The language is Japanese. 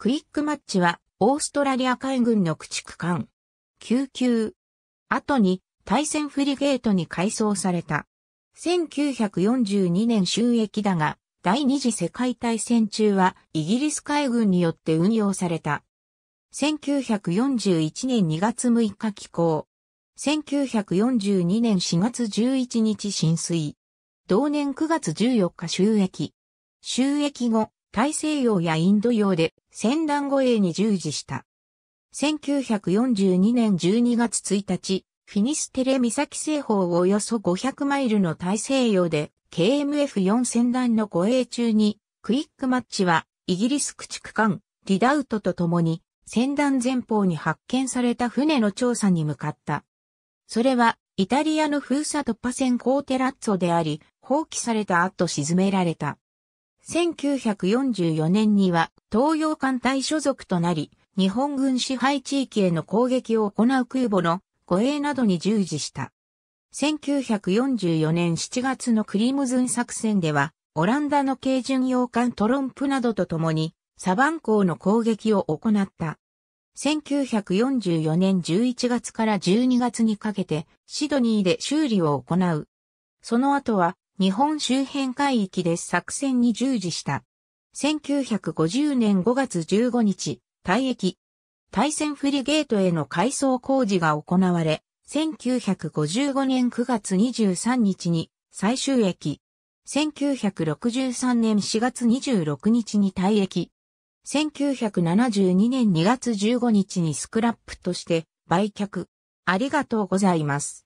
クイックマッチは、オーストラリア海軍の駆逐艦。救急。後に、対戦フリゲートに改装された。1942年収益だが、第二次世界大戦中は、イギリス海軍によって運用された。1941年2月6日寄港。1942年4月11日浸水。同年9月14日収益。収益後、大西洋やインド洋で戦団護衛に従事した。1942年12月1日、フィニステレ岬西方およそ500マイルの大西洋で KMF4 戦団の護衛中に、クイックマッチはイギリス駆逐艦リダウトと共に戦団前方に発見された船の調査に向かった。それはイタリアの封鎖突破船コーテラッツォであり、放棄された後沈められた。1944年には東洋艦隊所属となり、日本軍支配地域への攻撃を行う空母の護衛などに従事した。1944年7月のクリムズン作戦では、オランダの軽巡洋艦トロンプなどと共に、サバン港の攻撃を行った。1944年11月から12月にかけて、シドニーで修理を行う。その後は、日本周辺海域で作戦に従事した。1950年5月15日、退役。対戦フリゲートへの改装工事が行われ、1955年9月23日に最終駅。1963年4月26日に退役。1972年2月15日にスクラップとして売却。ありがとうございます。